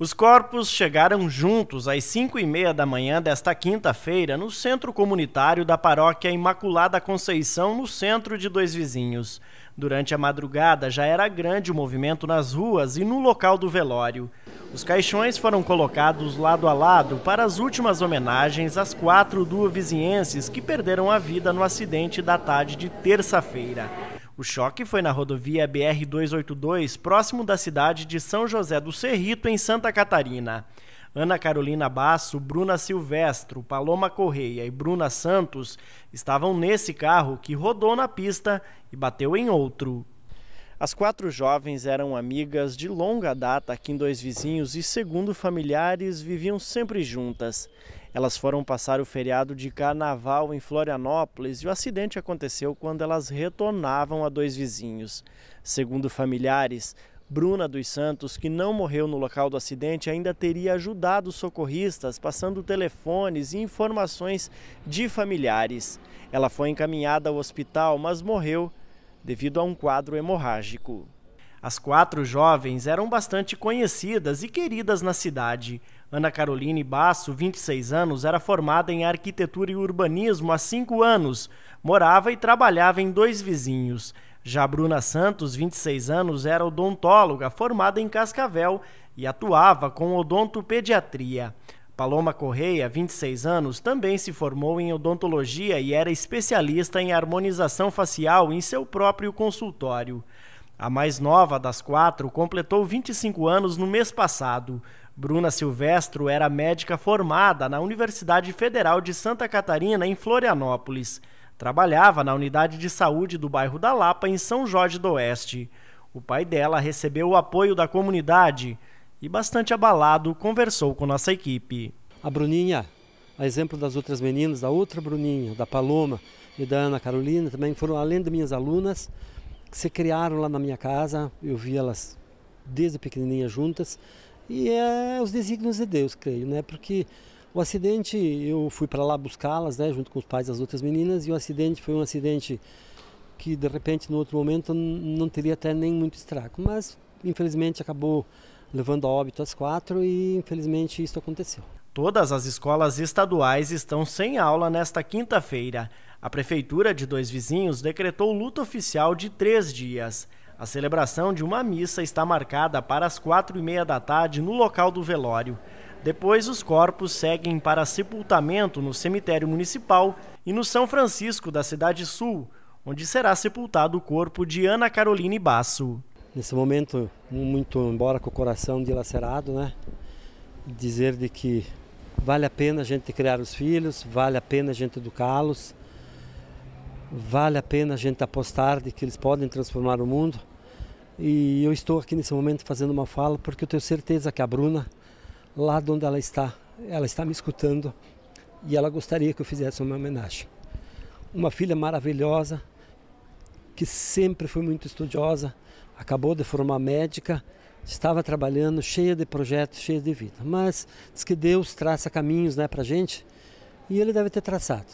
Os corpos chegaram juntos às 5 e meia da manhã desta quinta-feira no centro comunitário da paróquia Imaculada Conceição, no centro de Dois Vizinhos. Durante a madrugada já era grande o movimento nas ruas e no local do velório. Os caixões foram colocados lado a lado para as últimas homenagens às quatro duovizienses que perderam a vida no acidente da tarde de terça-feira. O choque foi na rodovia BR-282, próximo da cidade de São José do Cerrito, em Santa Catarina. Ana Carolina Basso, Bruna Silvestro, Paloma Correia e Bruna Santos estavam nesse carro que rodou na pista e bateu em outro. As quatro jovens eram amigas de longa data aqui em Dois Vizinhos e, segundo familiares, viviam sempre juntas. Elas foram passar o feriado de carnaval em Florianópolis e o acidente aconteceu quando elas retornavam a dois vizinhos. Segundo familiares, Bruna dos Santos, que não morreu no local do acidente, ainda teria ajudado socorristas, passando telefones e informações de familiares. Ela foi encaminhada ao hospital, mas morreu devido a um quadro hemorrágico. As quatro jovens eram bastante conhecidas e queridas na cidade. Ana Caroline Basso, 26 anos, era formada em arquitetura e urbanismo há cinco anos, morava e trabalhava em dois vizinhos. Já Bruna Santos, 26 anos, era odontóloga, formada em Cascavel e atuava com odontopediatria. Paloma Correia, 26 anos, também se formou em odontologia e era especialista em harmonização facial em seu próprio consultório. A mais nova das quatro completou 25 anos no mês passado. Bruna Silvestro era médica formada na Universidade Federal de Santa Catarina, em Florianópolis. Trabalhava na unidade de saúde do bairro da Lapa, em São Jorge do Oeste. O pai dela recebeu o apoio da comunidade e, bastante abalado, conversou com nossa equipe. A Bruninha, a exemplo das outras meninas, da outra Bruninha, da Paloma e da Ana Carolina, também foram além de minhas alunas que se criaram lá na minha casa. Eu vi elas desde pequenininha juntas. E é os desígnios de Deus, creio, né? Porque o acidente, eu fui para lá buscá-las, né, junto com os pais das outras meninas, e o acidente foi um acidente que de repente no outro momento não teria até nem muito estrago, mas infelizmente acabou levando a óbito as quatro e infelizmente isso aconteceu. Todas as escolas estaduais estão sem aula nesta quinta-feira. A prefeitura de Dois Vizinhos decretou luta oficial de três dias. A celebração de uma missa está marcada para as quatro e meia da tarde no local do velório. Depois, os corpos seguem para sepultamento no cemitério municipal e no São Francisco da cidade sul, onde será sepultado o corpo de Ana Caroline Basso. Nesse momento, muito embora com o coração dilacerado, né? Dizer de que vale a pena a gente criar os filhos, vale a pena a gente educá-los, vale a pena a gente apostar de que eles podem transformar o mundo. E eu estou aqui nesse momento fazendo uma fala porque eu tenho certeza que a Bruna, lá de onde ela está, ela está me escutando e ela gostaria que eu fizesse uma homenagem. Uma filha maravilhosa, que sempre foi muito estudiosa, acabou de formar médica, estava trabalhando, cheia de projetos, cheia de vida. Mas diz que Deus traça caminhos né, para a gente e ele deve ter traçado.